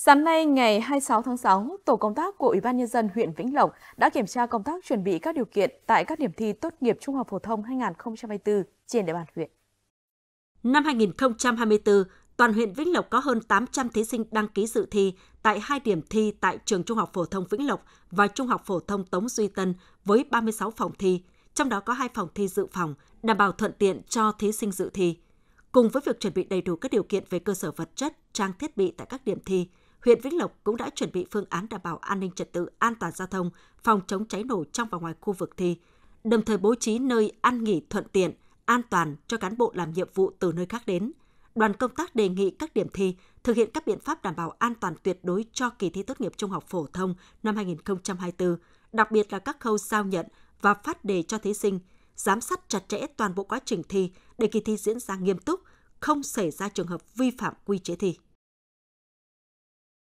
Sáng nay ngày 26 tháng 6, Tổ công tác của Ủy ban Nhân dân huyện Vĩnh Lộc đã kiểm tra công tác chuẩn bị các điều kiện tại các điểm thi tốt nghiệp Trung học phổ thông 2024 trên địa bàn huyện. Năm 2024, toàn huyện Vĩnh Lộc có hơn 800 thí sinh đăng ký dự thi tại hai điểm thi tại trường Trung học phổ thông Vĩnh Lộc và Trung học phổ thông Tống Duy Tân với 36 phòng thi, trong đó có hai phòng thi dự phòng, đảm bảo thuận tiện cho thí sinh dự thi. Cùng với việc chuẩn bị đầy đủ các điều kiện về cơ sở vật chất, trang thiết bị tại các điểm thi, huyện Vĩnh Lộc cũng đã chuẩn bị phương án đảm bảo an ninh trật tự, an toàn giao thông, phòng chống cháy nổ trong và ngoài khu vực thi, đồng thời bố trí nơi ăn nghỉ thuận tiện, an toàn cho cán bộ làm nhiệm vụ từ nơi khác đến. Đoàn công tác đề nghị các điểm thi thực hiện các biện pháp đảm bảo an toàn tuyệt đối cho kỳ thi tốt nghiệp trung học phổ thông năm 2024, đặc biệt là các khâu giao nhận và phát đề cho thí sinh, giám sát chặt chẽ toàn bộ quá trình thi để kỳ thi diễn ra nghiêm túc, không xảy ra trường hợp vi phạm quy chế thi.